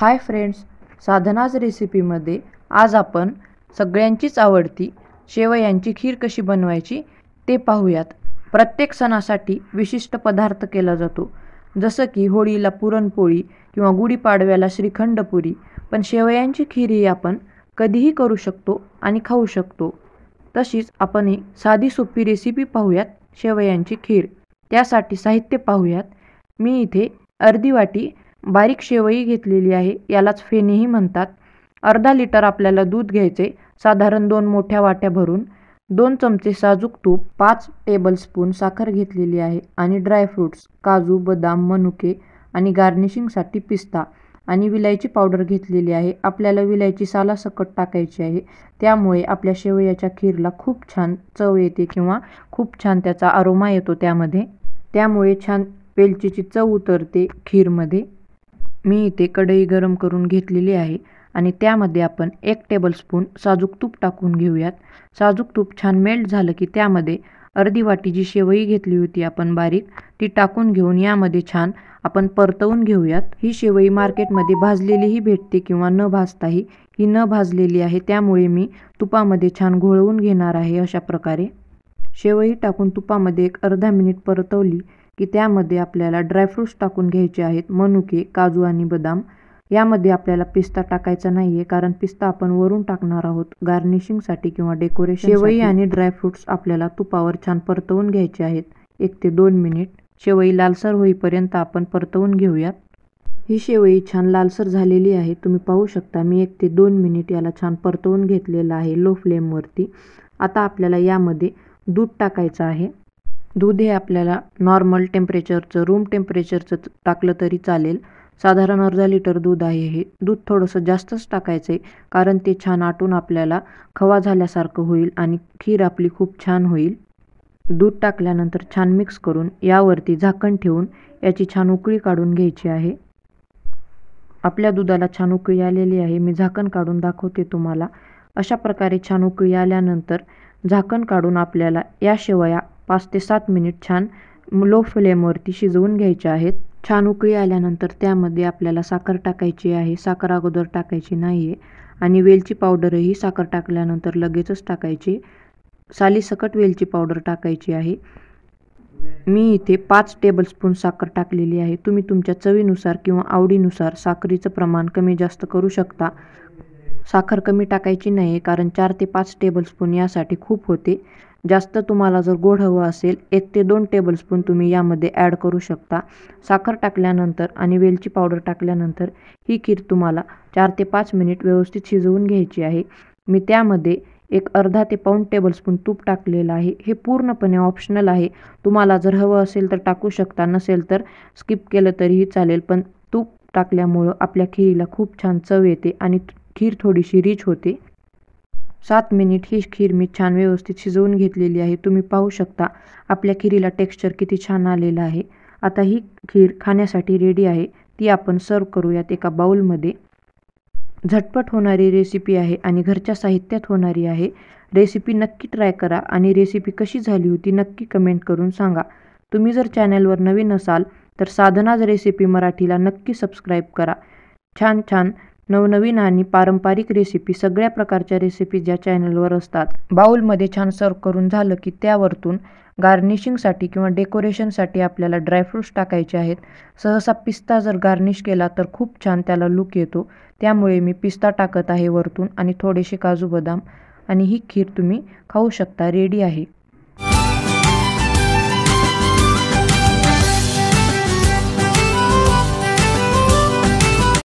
hi friends साधनाज रेसिपीमध्ये आज आपण सगळ्यांचीच आवडती शेवयांची खीर कशी बनवायची ते पाहूयात प्रत्येक सणासाठी विशिष्ट पदार्थ केला जातो जसं की होळीला पुरणपोळी किंवा गुढीपाडव्याला श्रीखंडपुरी पण शेवयांची खीर ही आपण कधीही करू शकतो आणि खाऊ शकतो तशीच आपण ही साधी सोपी रेसिपी पाहूयात शेवयांची खीर त्यासाठी साहित्य पाहूयात मी इथे अर्धी वाटी बारीक शेवई घेतलेली आहे यालाच फेणीही म्हणतात अर्धा लिटर आपल्याला दूध घ्यायचे साधारण दोन मोठ्या वाट्या भरून दोन चमचे साजूक तूप पाच टेबलस्पून साखर घेतलेली आहे आणि ड्रायफ्रूट्स काजू बदाम मनुके आणि गार्निशिंगसाठी पिस्ता आणि विलायची पावडर घेतलेली आहे आपल्याला विलायची सालासकट टाकायची आहे त्यामुळे आपल्या शेवयाच्या खीरला खूप छान चव येते किंवा खूप छान त्याचा अरोमा येतो त्यामध्ये त्यामुळे छान वेलचीची चव उतरते खीरमध्ये मी इथे कढई गरम करून घेतलेली आहे आणि त्यामध्ये आपण एक टेबलस्पून साजूक तूप टाकून घेऊयात साजूक तूप छान मेल्ट झालं की त्यामध्ये अर्धी वाटी जी शेवई घेतली होती आपण बारीक ती टाकून घेऊन यामध्ये छान आपण परतवून घेऊयात ही शेवई मार्केटमध्ये भाजलेलीही भेटते किंवा न भाजताही ही न भाजलेली आहे त्यामुळे मी तुपामध्ये छान घोळवून घेणार आहे अशा प्रकारे शेवई टाकून तुपामध्ये एक अर्धा मिनिट परतवली की त्यामध्ये आपल्याला ड्रायफ्रूट्स टाकून घ्यायचे आहेत मनुके काजू आणि बदाम यामध्ये आपल्याला पिस्ता टाकायचा नाही आहे कारण पिस्ता आपण वरून टाकणार आहोत गार्निशिंगसाठी किंवा डेकोरेशन शेवई आणि ड्रायफ्रूट्स आपल्याला तुपावर छान परतवून घ्यायचे आहेत एक ते दोन मिनिट शेवई लालसर होईपर्यंत आपण परतवून घेऊयात ही शेवई छान लालसर झालेली आहे तुम्ही पाहू शकता मी एक ते दोन मिनिट याला छान परतवून घेतलेलं आहे लो फ्लेमवरती आता आपल्याला यामध्ये दूध टाकायचं आहे दूध हे आपल्याला नॉर्मल टेम्परेचरचं रूम टेम्परेचरचं टाकलं तरी चालेल साधारण अर्धा लिटर दूध आहे हे दूध थोडंसं जास्तच टाकायचं आहे कारण ते छान आटून आपल्याला खवा झाल्यासारखं होईल आणि खीर आपली खूप छान होईल दूध टाकल्यानंतर छान मिक्स करून यावरती झाकण ठेवून याची छान उकळी काढून घ्यायची आहे आपल्या दुधाला छान उकळी आलेली आहे मी झाकण काढून दाखवते तुम्हाला अशा प्रकारे छान उकळी आल्यानंतर झाकण काढून आपल्याला या शेवया पाच ते सात मिनिट छान लो फ्लेमवरती शिजवून घ्यायचे आहेत छान उकळी आल्यानंतर त्यामध्ये आपल्याला साखर टाकायची आहे साखर अगोदर टाकायची नाही आहे आणि वेलची पावडरही साखर टाकल्यानंतर लगेचच टाकायची सालीसकट वेलची पावडर टाकायची आहे मी इथे पाच टेबलस्पून साखर टाकलेली आहे तुम्ही तुमच्या चवीनुसार किंवा आवडीनुसार साखरेचं प्रमाण कमी जास्त करू शकता साखर कमी टाकायची नाही कारण चार ते पाच टेबलस्पून यासाठी खूप होते जास्त तुम्हाला जर गोड हवं असेल एक ते दोन टेबलस्पून तुम्ही यामध्ये ॲड करू शकता साखर टाकल्यानंतर आणि वेलची पावडर टाकल्यानंतर ही खीर तुम्हाला चार ते पाच मिनिट व्यवस्थित शिजवून घ्यायची आहे मी त्यामध्ये एक अर्धा ते पाऊण टेबलस्पून तूप टाकलेलं आहे हे पूर्णपणे ऑप्शनल आहे तुम्हाला जर हवं असेल तर टाकू शकता नसेल तर स्किप केलं तरीही चालेल पण तूप टाकल्यामुळं आपल्या खिरीला खूप छान चव येते आणि खीर थोडीशी रिच होते सात मिनिट ही खीर मी छान व्यवस्थित शिजवून घेतलेली आहे तुम्ही पाहू शकता आपल्या खिरीला टेक्स्चर किती छान आलेलं आहे आता ही खीर खाण्यासाठी रेडी आहे ती आपण सर्व करूयात एका बाउलमध्ये झटपट होणारी रेसिपी आहे आणि घरच्या साहित्यात होणारी आहे रेसिपी नक्की ट्राय करा आणि रेसिपी कशी झाली होती नक्की कमेंट करून सांगा तुम्ही जर चॅनलवर नवीन असाल तर साधनाज रेसिपी मराठीला नक्की सबस्क्राईब करा छान छान नवनवीन आणि पारंपरिक रेसिपी सगळ्या प्रकारच्या रेसिपीज या चॅनलवर असतात बाऊलमध्ये छान सर्व करून झालं की त्यावरतून गार्निशिंगसाठी किंवा डेकोरेशनसाठी आपल्याला ड्रायफ्रूट्स टाकायचे आहेत सहसा पिस्ता जर गार्निश केला तर खूप छान त्याला लुक येतो त्यामुळे मी पिस्ता टाकत आहे वरतून आणि थोडेसे काजू बदाम आणि ही खीर तुम्ही खाऊ शकता रेडी आहे